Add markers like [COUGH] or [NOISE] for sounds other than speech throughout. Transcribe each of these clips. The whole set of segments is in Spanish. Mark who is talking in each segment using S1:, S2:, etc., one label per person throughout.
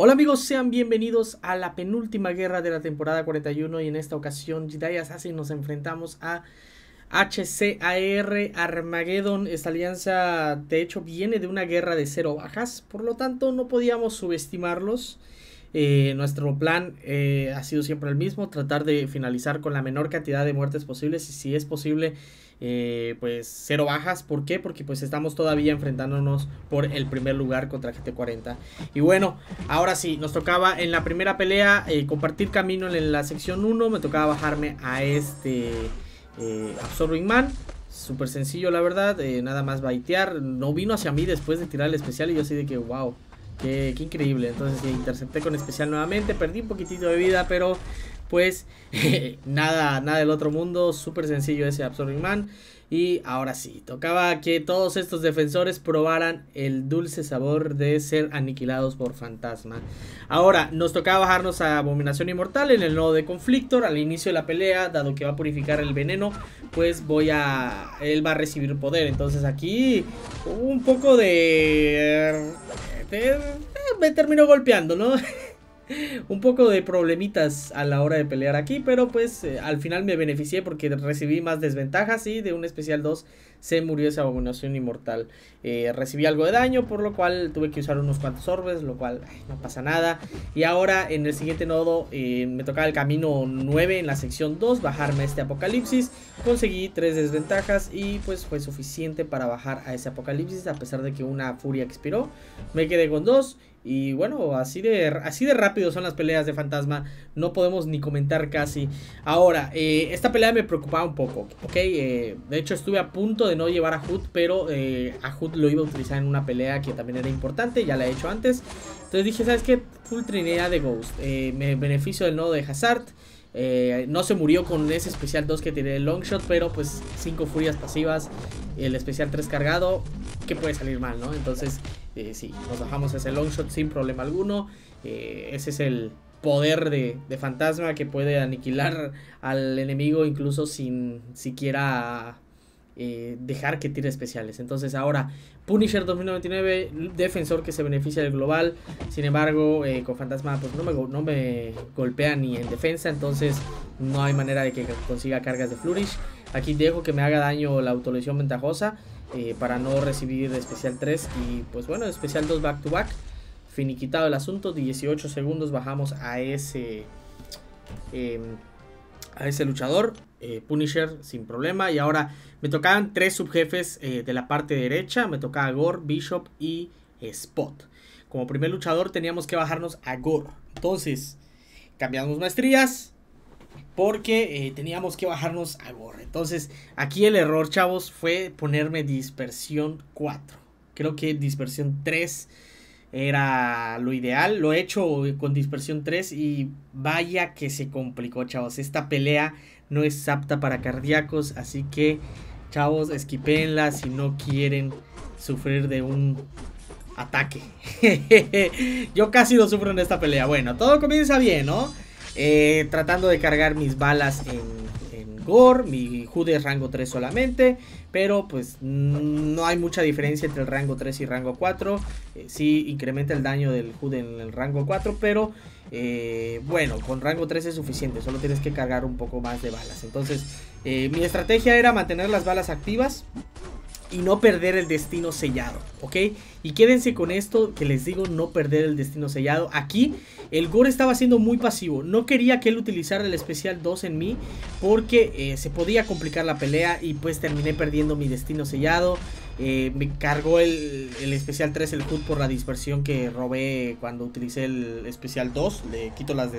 S1: Hola amigos, sean bienvenidos a la penúltima guerra de la temporada 41 y en esta ocasión Jedi Assassin nos enfrentamos a HCAR Armageddon. Esta alianza de hecho viene de una guerra de cero bajas, por lo tanto no podíamos subestimarlos. Eh, nuestro plan eh, ha sido siempre el mismo, tratar de finalizar con la menor cantidad de muertes posibles y si es posible, eh, pues cero bajas. ¿Por qué? Porque pues estamos todavía enfrentándonos por el primer lugar contra GT40. Y bueno, ahora sí, nos tocaba en la primera pelea compartir camino en la sección 1, me tocaba bajarme a este Absorbing Man. Súper sencillo la verdad, nada más baitear, no vino hacia mí después de tirar el especial y yo así de que wow, Qué, increíble. Entonces intercepté con especial nuevamente. Perdí un poquitito de vida, pero pues [LAUGHS] nada, nada del otro mundo. Súper sencillo ese Absorbing Man. Y ahora sí, tocaba que todos estos defensores probaran el dulce sabor de ser aniquilados por fantasma. Ahora, nos tocaba bajarnos a Abominación Inmortal en el nodo de Conflictor Al inicio de la pelea, dado que va a purificar el veneno, pues voy a... Él va a recibir poder. Entonces aquí un poco de... de... me terminó golpeando, ¿no? [LAUGHS] [LAUGHS] un poco de problemitas a la hora de pelear aquí, pero pues eh, al final me beneficié porque recibí más desventajas y de un especial 2 se murió esa abominación inmortal. Eh, recibí algo de daño, por lo cual tuve que usar unos cuantos orbes, lo cual no pasa nada. Y ahora en el siguiente nodo eh, me tocaba el camino 9 en la sección 2, bajarme a este apocalipsis. Conseguí 3 desventajas y pues fue suficiente para bajar a ese apocalipsis a pesar de que una furia expiró. Me quedé con 2 y bueno, así de, así de rápido son las peleas de fantasma. No podemos ni comentar casi. Ahora, eh, esta pelea me preocupaba un poco, ¿ok? Eh, de hecho, estuve a punto de no llevar a Hood, pero eh, a Hood lo iba a utilizar en una pelea que también era importante. Ya la he hecho antes. Entonces dije, ¿sabes qué? Full Trinidad de Ghost. me beneficio del nodo de Hazard. no se murió con ese especial 2 que tiene el longshot. pero pues 5 furias pasivas, el especial 3 cargado, que puede salir mal, ¿no? Entonces, si eh, sí, nos bajamos ese long shot sin problema alguno. Eh, ese es el poder de, fantasma que puede aniquilar al enemigo incluso sin siquiera eh, dejar que tire especiales. Entonces ahora Punisher 2099, defensor que se beneficia del global. Sin embargo, con Fantasma pues no me, no me golpea ni en defensa, entonces no hay manera de que consiga cargas de Flourish. Aquí dejo que me haga daño la autolesión ventajosa. Eh, para no recibir especial 3 y pues bueno, especial 2 back to back. Finiquitado el asunto, 18 segundos bajamos a ese, em, a ese luchador, eh, Punisher sin problema. Y ahora me tocaban tres subjefes eh, de la parte derecha, me tocaba Gore, Bishop y Spot. Como primer luchador teníamos que bajarnos a Gore. Entonces, cambiamos maestrías, porque eh, teníamos que bajarnos a gorro. Entonces, aquí el error, chavos, fue ponerme dispersión 4. Creo que dispersión 3 era lo ideal. Lo he hecho con dispersión 3 y vaya que se complicó, chavos. Esta pelea no es apta para cardíacos, así que, chavos, esquipenla si no quieren sufrir de un ataque. [LAUGHS] Yo casi lo sufro en esta pelea. Bueno, todo comienza bien, ¿no? Eh, tratando de cargar mis balas en, Gore, mi HUD es rango 3 solamente, pero pues no hay mucha diferencia entre el rango 3 y rango 4. Si eh, sí incrementa el daño del HUD en el rango 4, pero eh, bueno, con rango 3 es suficiente, solo tienes que cargar un poco más de balas. Entonces, mi estrategia era mantener las balas activas y no perder el destino sellado, ¿ok? Y quédense con esto que les digo, no perder el destino sellado. Aquí el Gore estaba siendo muy pasivo, no quería que él utilizara el especial 2 en mí porque eh, se podía complicar la pelea y pues terminé perdiendo mi destino sellado. Eh, me cargó el, especial 3 el put por la dispersión que robé cuando utilicé el especial 2. Le quito las,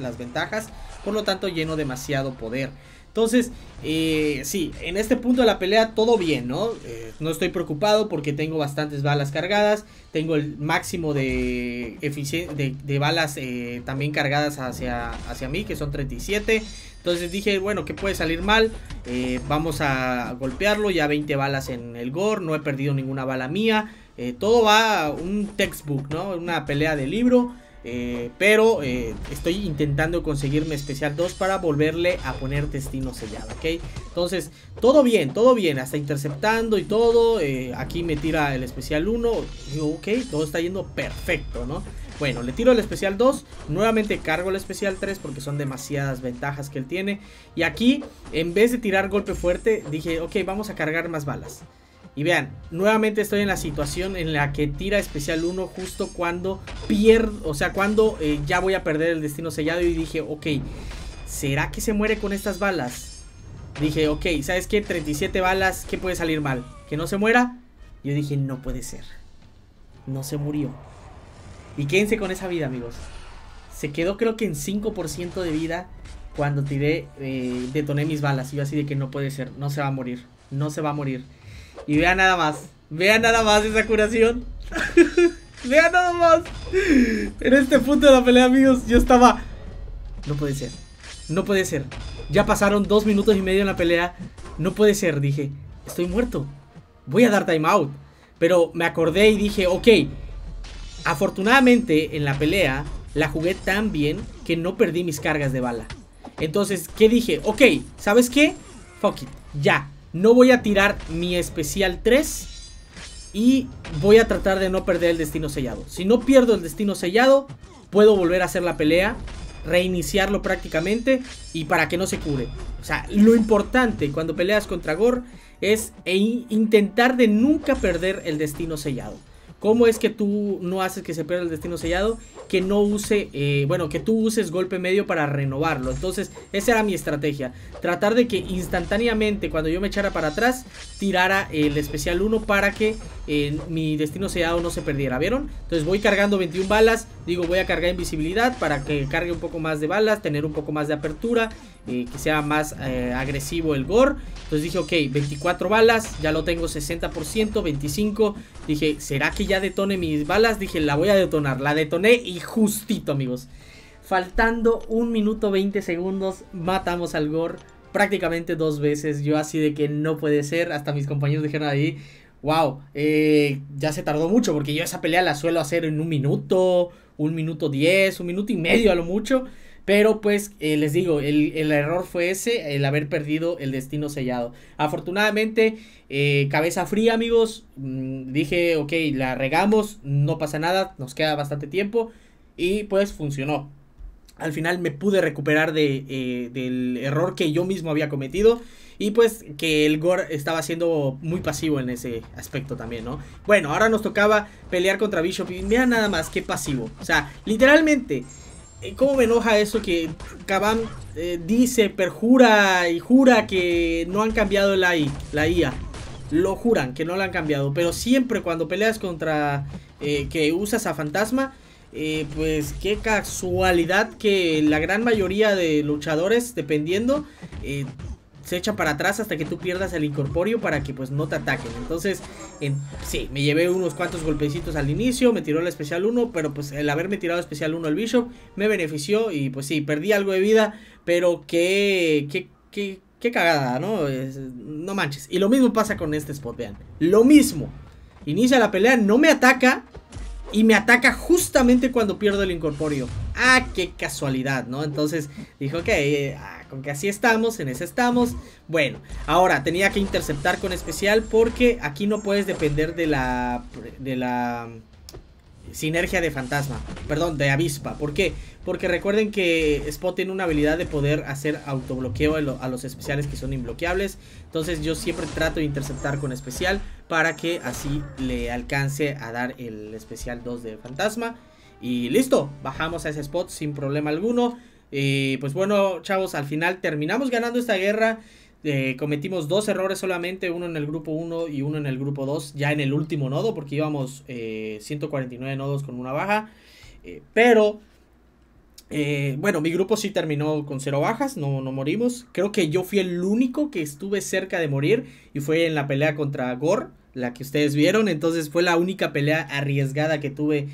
S1: las ventajas, por lo tanto lleno demasiado poder. Entonces, eh, sí, en este punto de la pelea todo bien, ¿no? Eh, no estoy preocupado porque tengo bastantes balas cargadas, tengo el máximo de, de, balas eh, también cargadas hacia, hacia mí, que son 37. Entonces dije, bueno, que puede salir mal? Eh, vamos a golpearlo, ya 20 balas en el gore, no he perdido ninguna bala mía. todo va un textbook, ¿no? Una pelea de libro. Eh, pero eh, estoy intentando conseguirme especial 2 para volverle a poner destino sellado, ¿ok? Entonces, todo bien, todo bien, hasta interceptando y todo. Eh, aquí me tira el especial 1. yo ok, todo está yendo perfecto, ¿no? Bueno, le tiro el especial 2, nuevamente cargo el especial 3 porque son demasiadas ventajas que él tiene. Y aquí, en vez de tirar golpe fuerte, dije, ok, vamos a cargar más balas. Y vean, nuevamente estoy en la situación en la que tira especial 1 justo cuando pierdo, o sea, cuando eh, ya voy a perder el destino sellado y dije, ok, ¿será que se muere con estas balas? Dije, ok, ¿sabes qué? 37 balas, ¿qué puede salir mal? ¿Que no se muera? Yo dije, no puede ser. No se murió. Y quédense con esa vida, amigos. Se quedó creo que en 5% de vida cuando tiré, eh, detoné mis balas. Y yo así de que no puede ser, no se va a morir, no se va a morir. Y vean nada más. Vean nada más esa curación. [LAUGHS] vean nada más. En este punto de la pelea, amigos, yo estaba... No puede ser. No puede ser. Ya pasaron dos minutos y medio en la pelea. No puede ser, dije. Estoy muerto. Voy a dar timeout. Pero me acordé y dije, ok. Afortunadamente en la pelea la jugué tan bien que no perdí mis cargas de bala. Entonces, ¿qué dije? Ok, ¿sabes qué? Fuck it, ya, no voy a tirar mi especial 3. Y voy a tratar de no perder el destino sellado. Si no pierdo el destino sellado, puedo volver a hacer la pelea. Reiniciarlo prácticamente. Y para que no se cure. O sea, lo importante cuando peleas contra Gore es e intentar de nunca perder el destino sellado. ¿Cómo es que tú no haces que se pierda el destino sellado? Que no use, eh, bueno, que tú uses golpe medio para renovarlo. Entonces, esa era mi estrategia. Tratar de que instantáneamente, cuando yo me echara para atrás, tirara el especial 1 para que eh, mi destino sellado no se perdiera. ¿Vieron? Entonces voy cargando 21 balas. Digo, voy a cargar invisibilidad para que cargue un poco más de balas, tener un poco más de apertura, eh, que sea más agresivo el gore. Entonces dije, ok, 24 balas, ya lo tengo 60%, 25. Dije, ¿será que ya detone mis balas, dije, la voy a detonar. La detoné y justito, amigos. Faltando un minuto 20 segundos, matamos al Gore prácticamente dos veces. Yo así de que no puede ser. Hasta mis compañeros dijeron ahí, wow, eh, ya se tardó mucho porque yo esa pelea la suelo hacer en un minuto, un minuto diez, un minuto y medio a lo mucho. Pero pues eh, les digo, el, error fue ese, el haber perdido el destino sellado. Afortunadamente, eh, cabeza fría amigos, mm, dije, ok, la regamos, no pasa nada, nos queda bastante tiempo y pues funcionó. Al final me pude recuperar de, eh, del error que yo mismo había cometido. Y pues que el Gore estaba siendo muy pasivo en ese aspecto también, ¿no? Bueno, ahora nos tocaba pelear contra Bishop. Y mira nada más, qué pasivo. O sea, literalmente eh, ¿Cómo me enoja eso que Kaban eh, dice, perjura y jura que no han cambiado la, I, la IA? Lo juran, que no la han cambiado. Pero siempre cuando peleas contra... Eh, que usas a Fantasma, pues qué casualidad que la gran mayoría de luchadores, dependiendo, se echa para atrás hasta que tú pierdas el incorporio para que pues no te ataquen. Entonces, en, sí, me llevé unos cuantos golpecitos al inicio, me tiró la especial 1, pero pues el haberme tirado especial 1 al Bishop me benefició y pues sí, perdí algo de vida, pero qué, qué, cagada, ¿no? no manches. Y lo mismo pasa con este spot, vean. Lo mismo. Inicia la pelea, no me ataca, y me ataca justamente cuando pierdo el incorporio Ah, qué casualidad, ¿no? Entonces dijo ok, eh, con que así estamos, en ese estamos. Bueno, ahora tenía que interceptar con especial porque aquí no puedes depender de la... De la mm, sinergia de fantasma, perdón, de avispa. ¿Por qué? Porque recuerden que Spot tiene una habilidad de poder hacer autobloqueo a, los especiales que son inbloqueables. Entonces yo siempre trato de interceptar con especial para que así le alcance a dar el especial 2 de fantasma. Y listo, bajamos a ese spot sin problema alguno pues bueno, chavos, al final terminamos ganando esta guerra. Eh, cometimos dos errores solamente, uno en el grupo 1 y uno en el grupo 2, ya en el último nodo, porque íbamos 149 eh, nodos con una baja. Eh, pero, bueno, mi grupo sí terminó con cero bajas, no, no morimos. Creo que yo fui el único que estuve cerca de morir y fue en la pelea contra Gore, la que ustedes vieron. Entonces fue la única pelea arriesgada que tuve,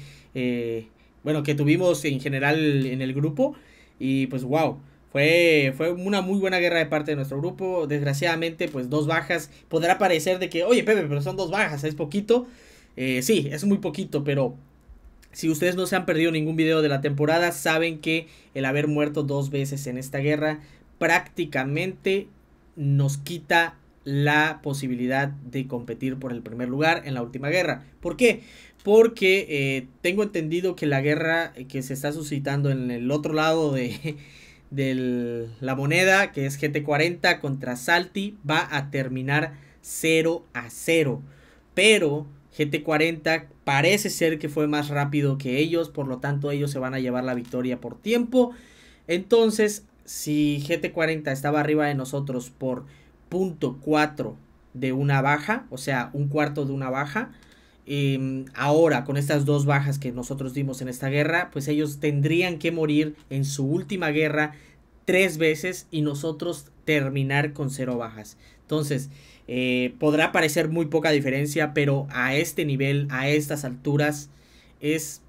S1: bueno, que tuvimos en general en el grupo. Y pues wow, fue, fue una muy buena guerra de parte de nuestro grupo. Desgraciadamente, pues dos bajas. Podrá parecer de que, oye Pepe, pero son dos bajas, es poquito. Eh, sí, es muy poquito, pero si ustedes no se han perdido ningún video de la temporada, saben que el haber muerto dos veces en esta guerra prácticamente nos quita la posibilidad de competir por el primer lugar en la última guerra. ¿Por qué? porque eh, tengo entendido que la guerra que se está suscitando en el otro lado de, [LAUGHS] la moneda, que es GT40 contra Salty, va a terminar 0 a 0. Pero GT40 parece ser que fue más rápido que ellos, por lo tanto ellos se van a llevar la victoria por tiempo. Entonces, si GT40 estaba arriba de nosotros por punto .4 de una baja, o sea, un cuarto de una baja, Em, ahora con estas dos bajas que nosotros dimos en esta guerra, pues ellos tendrían que morir en su última guerra tres veces y nosotros terminar con cero bajas. Entonces, eh, podrá parecer muy poca diferencia, pero a este nivel, a estas alturas, es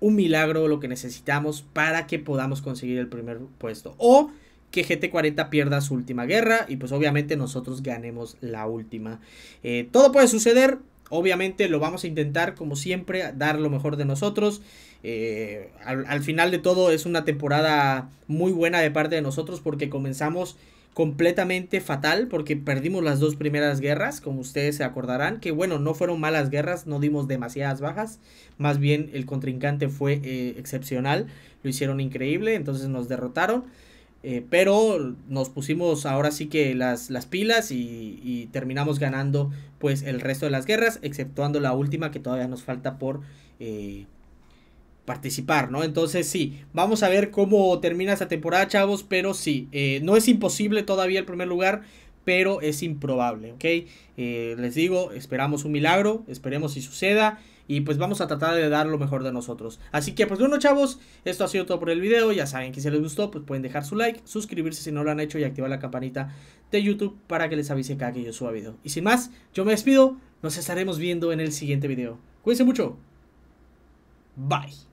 S1: un milagro lo que necesitamos para que podamos conseguir el primer puesto. O que GT40 pierda su última guerra y pues obviamente nosotros ganemos la última. Eh, todo puede suceder, Obviamente lo vamos a intentar, como siempre, dar lo mejor de nosotros. Eh, al, final de todo es una temporada muy buena de parte de nosotros porque comenzamos completamente fatal porque perdimos las dos primeras guerras, como ustedes se acordarán, que bueno, no fueron malas guerras, no dimos demasiadas bajas, más bien el contrincante fue eh, excepcional, lo hicieron increíble, entonces nos derrotaron. Eh, pero nos pusimos ahora sí que las, las pilas y, terminamos ganando pues el resto de las guerras, exceptuando la última que todavía nos falta por eh, participar, ¿no? Entonces sí, vamos a ver cómo termina esta temporada, chavos, pero sí, eh, no es imposible todavía el primer lugar, pero es improbable, ¿ok? les digo, esperamos un milagro, esperemos si suceda y pues vamos a tratar de dar lo mejor de nosotros. Así que pues bueno chavos, esto ha sido todo por el video, ya saben que si les gustó pues pueden dejar su like, suscribirse si no lo han hecho y activar la campanita de YouTube para que les avise cada que yo suba video. Y sin más, yo me despido, nos estaremos viendo en el siguiente video. Cuídense mucho. Bye.